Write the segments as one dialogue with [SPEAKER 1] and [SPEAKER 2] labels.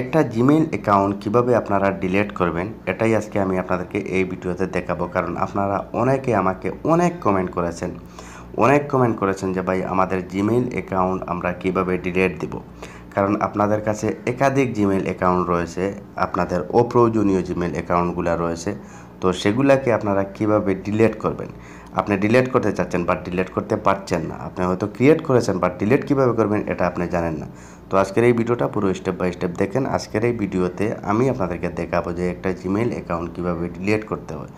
[SPEAKER 1] একটা Gmail account কিভাবে আপনারা ডিলেট করবেন এটাই আজকে আমি আপনাদেরকে এই ভিডিওতে দেখাবো কারণ আপনারা অনেকে আমাকে অনেক কমেন্ট করেছেন অনেক কমেন্ট করেছেন যে ভাই আমাদের জিমেইল অ্যাকাউন্ট আমরা কিভাবে ডিলেট দেব কারণ আপনাদের কাছে একাধিক জিমেল অ্যাকাউন্ট রয়েছে আপনাদের অপ্রয়োজনীয় জিমেল অ্যাকাউন্টগুলো রয়েছে তো সেগুলাকে আপনারা কিভাবে ডিলেট করবেন আপনি ডিলেট করতে চাচ্ছেন বা ডিলেট করতে পারছেন না আপনি হয়তো ক্রিয়েট করেছেন বা ডিলেট কীভাবে করবেন এটা আপনি জানেন না তো আজকের এই ভিডিওটা পুরো স্টেপ বাই স্টেপ দেখেন আজকের এই ভিডিওতে আমি আপনাদেরকে দেখাবো যে একটা জিমেইল অ্যাকাউন্ট কীভাবে ডিলেট করতে হয়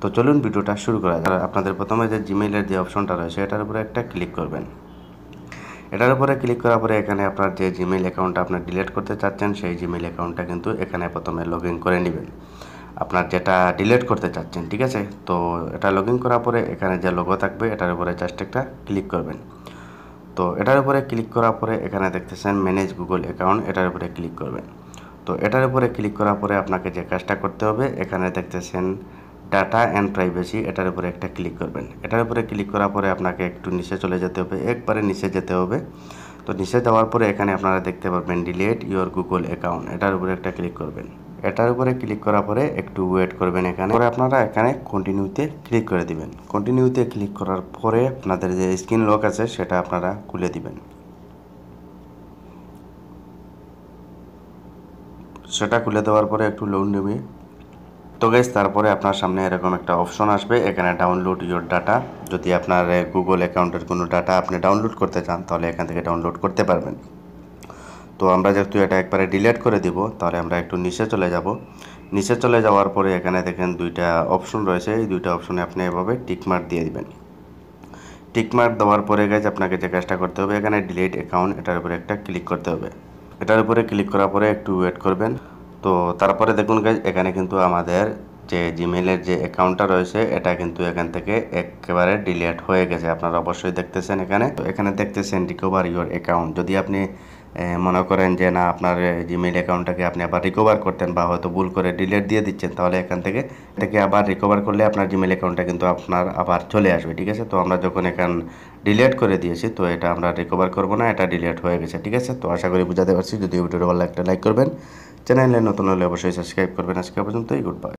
[SPEAKER 1] তো চলুন ভিডিওটা শুরু করা যায় আপনাদের প্রথমে যে জিমেইলের যে অপশনটা রয়েছে এটার উপরে একটা ক্লিক করবেন এটার উপরে ক্লিক করার পরে এখানে আপনার যে জিমেইল অ্যাকাউন্টটা আপনার ডিলিট করতে চাচ্ছেন সেই জিমেইল অ্যাকাউন্টটা কিন্তু এখানে প্রথমে লগ করে নেবেন আপনার যেটা ডিলিট করতে চাচ্ছেন ঠিক আছে তো এটা লগ করার পরে এখানে যে লোগো থাকবে এটার উপরে জাস্ট একটা ক্লিক করবেন তো এটার উপরে ক্লিক করার পরে এখানে দেখতেছেন ম্যানেজ গুগল অ্যাকাউন্ট এটার উপরে ক্লিক করবেন তো এটার উপরে ক্লিক করার পরে আপনাকে যে কাজটা করতে হবে এখানে দেখতেছেন ডাটা অ্যান্ড প্রাইভেসি এটার উপরে একটা ক্লিক করবেন এটার উপরে ক্লিক করার পরে আপনাকে একটু নিচে চলে যেতে হবে একবারে নিচে যেতে হবে তো নিচে যাওয়ার পরে এখানে আপনারা দেখতে পারবেন ডিলিট ইউর গুগল অ্যাকাউন্ট এটার উপরে একটা ক্লিক করবেন এটার উপরে ক্লিক করার পরে একটু ওয়েট করবেন এখানে পরে আপনারা এখানে কন্টিনিউতে ক্লিক করে দিবেন কন্টিনিউতে ক্লিক করার পরে আপনাদের যে স্ক্রিন লক আছে সেটা আপনারা খুলে দিবেন সেটা খুলে দেওয়ার পরে একটু লোন নেবে তো গেস তারপরে আপনার সামনে এরকম একটা অপশন আসবে এখানে ডাউনলোড ইউর ডাটা যদি আপনার গুগল অ্যাকাউন্টের কোনো ডাটা আপনি ডাউনলোড করতে চান তাহলে এখান থেকে ডাউনলোড করতে পারবেন তো আমরা যেহেতু এটা একবারে ডিলেট করে দিব তাহলে আমরা একটু নিচে চলে যাব নিচে চলে যাওয়ার পরে এখানে দেখেন দুইটা অপশন রয়েছে এই দুইটা অপশনে আপনি এভাবে টিকমার্ক দিয়ে দেবেন টিকমার্ক দেওয়ার পরে গেছে আপনাকে যে কাজটা করতে হবে এখানে ডিলিট অ্যাকাউন্ট এটার উপরে একটা ক্লিক করতে হবে এটার উপরে ক্লিক করার পরে একটু ওয়েট করবেন তো তারপরে দেখুন গাইজ এখানে কিন্তু আমাদের যে জিমেলের যে অ্যাকাউন্টটা রয়েছে এটা কিন্তু এখান থেকে একেবারে ডিলিট হয়ে গেছে আপনারা অবশ্যই দেখতেছেন এখানে তো এখানে দেখতেছেন রিকভার ইউর অ্যাকাউন্ট যদি আপনি মনে করেন যে না আপনার জিমেল অ্যাকাউন্টটাকে আপনি আবার রিকভার করতেন বা হয়তো ভুল করে ডিলেট দিয়ে দিচ্ছেন তাহলে এখান থেকে থেকে আবার রিকভার করলে আপনার জিমেল অ্যাকাউন্টটা কিন্তু আপনার আবার চলে আসবে ঠিক আছে তো আমরা যখন এখান ডিলেট করে দিয়েছি তো এটা আমরা রিকভার করবো না এটা ডিলেট হয়ে গেছে ঠিক আছে তো আশা করি বুঝাতে পারছি যদি ভিডিওটা ভালো একটা লাইক করবেন চ্যানেলে নতুন হলে অবশ্যই সাবস্ক্রাইব করবেন আজকে পর্যন্তই গুড বাই